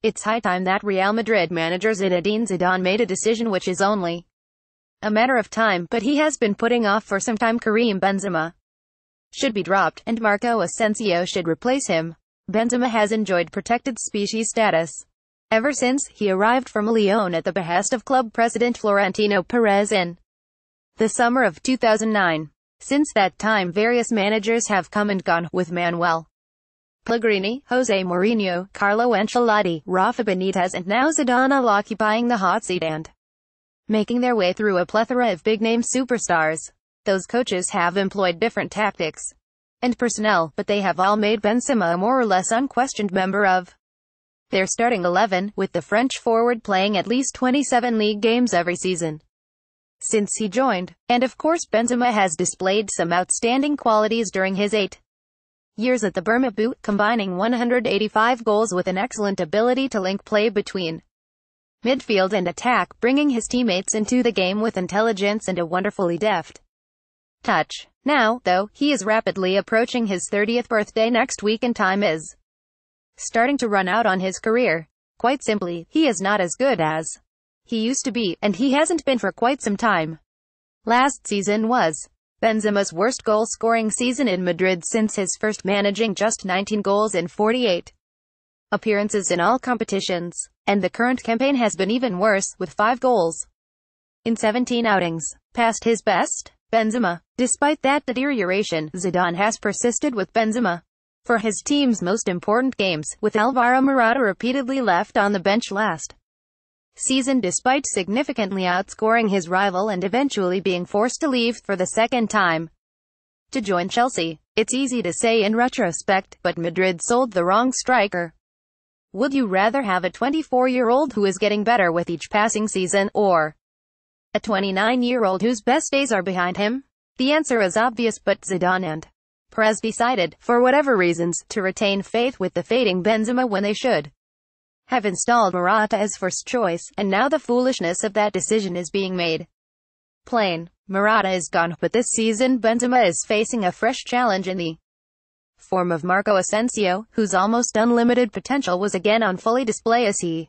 It's high time that Real Madrid manager Zinedine Zidane made a decision which is only a matter of time, but he has been putting off for some time Karim Benzema should be dropped, and Marco Asensio should replace him. Benzema has enjoyed protected species status ever since he arrived from Lyon at the behest of club president Florentino Perez in the summer of 2009. Since that time various managers have come and gone, with Manuel Pellegrini, Jose Mourinho, Carlo Ancelotti, Rafa Benitez and now Zidane all occupying the hot seat and making their way through a plethora of big-name superstars. Those coaches have employed different tactics and personnel, but they have all made Benzema a more or less unquestioned member of their starting 11, with the French forward playing at least 27 league games every season since he joined. And of course Benzema has displayed some outstanding qualities during his eight years at the Burma boot combining 185 goals with an excellent ability to link play between midfield and attack, bringing his teammates into the game with intelligence and a wonderfully deft touch. Now, though, he is rapidly approaching his 30th birthday next week and time is starting to run out on his career. Quite simply, he is not as good as he used to be, and he hasn't been for quite some time. Last season was Benzema's worst goal-scoring season in Madrid since his first managing just 19 goals in 48 appearances in all competitions. And the current campaign has been even worse, with 5 goals in 17 outings, past his best. Benzema. Despite that deterioration, Zidane has persisted with Benzema for his team's most important games, with Alvaro Morata repeatedly left on the bench last season despite significantly outscoring his rival and eventually being forced to leave for the second time to join Chelsea. It's easy to say in retrospect, but Madrid sold the wrong striker. Would you rather have a 24-year-old who is getting better with each passing season, or a 29-year-old whose best days are behind him? The answer is obvious, but Zidane and Perez decided, for whatever reasons, to retain faith with the fading Benzema when they should have installed Murata as first choice, and now the foolishness of that decision is being made plain. Murata is gone, but this season Benzema is facing a fresh challenge in the form of Marco Asensio, whose almost unlimited potential was again on fully display as he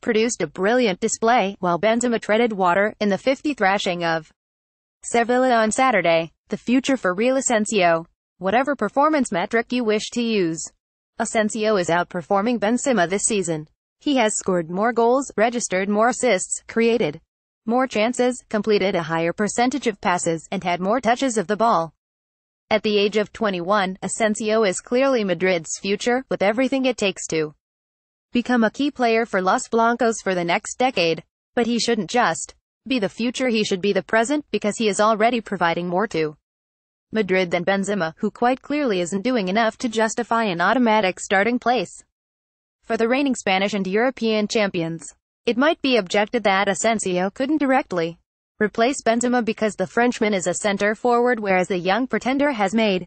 produced a brilliant display, while Benzema treaded water, in the 50 thrashing of Sevilla on Saturday. The future for Real Asensio. Whatever performance metric you wish to use. Asensio is outperforming Benzema this season. He has scored more goals, registered more assists, created more chances, completed a higher percentage of passes, and had more touches of the ball. At the age of 21, Asensio is clearly Madrid's future, with everything it takes to become a key player for Los Blancos for the next decade. But he shouldn't just be the future, he should be the present, because he is already providing more to Madrid than Benzema, who quite clearly isn't doing enough to justify an automatic starting place for the reigning Spanish and European champions. It might be objected that Asensio couldn't directly replace Benzema because the Frenchman is a center forward whereas the young pretender has made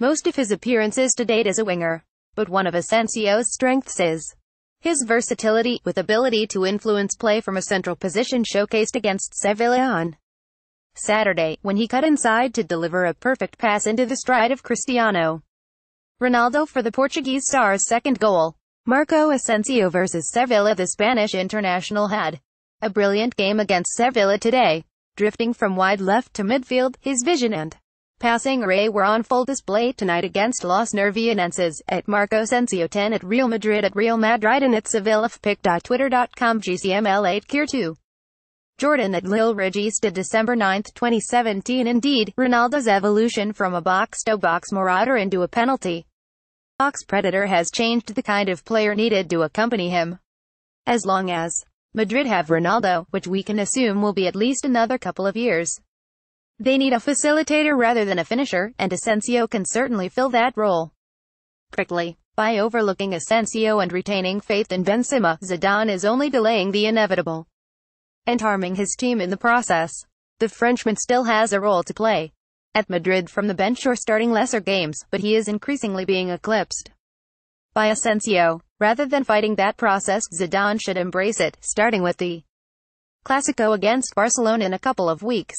most of his appearances to date as a winger. But one of Asensio's strengths is his versatility, with ability to influence play from a central position showcased against Sevilla on Saturday, when he cut inside to deliver a perfect pass into the stride of Cristiano Ronaldo for the Portuguese star's second goal. Marco Asensio versus Sevilla The Spanish international had a brilliant game against Sevilla today. Drifting from wide left to midfield, his vision and passing array were on full display tonight against Los Nervianenses, at Marco Asensio 10 at Real Madrid at Real Madrid and at Sevilla. Pic.twitter.com GCML8Kier2 Jordan at Lil Ridge East December 9, 2017 Indeed, Ronaldo's evolution from a box-to-box marauder into a penalty box predator has changed the kind of player needed to accompany him. As long as Madrid have Ronaldo, which we can assume will be at least another couple of years. They need a facilitator rather than a finisher, and Asensio can certainly fill that role. Quickly, By overlooking Asensio and retaining faith in Benzema, Zidane is only delaying the inevitable and harming his team in the process. The Frenchman still has a role to play at Madrid from the bench or starting lesser games, but he is increasingly being eclipsed by Asensio. Rather than fighting that process, Zidane should embrace it, starting with the Clasico against Barcelona in a couple of weeks.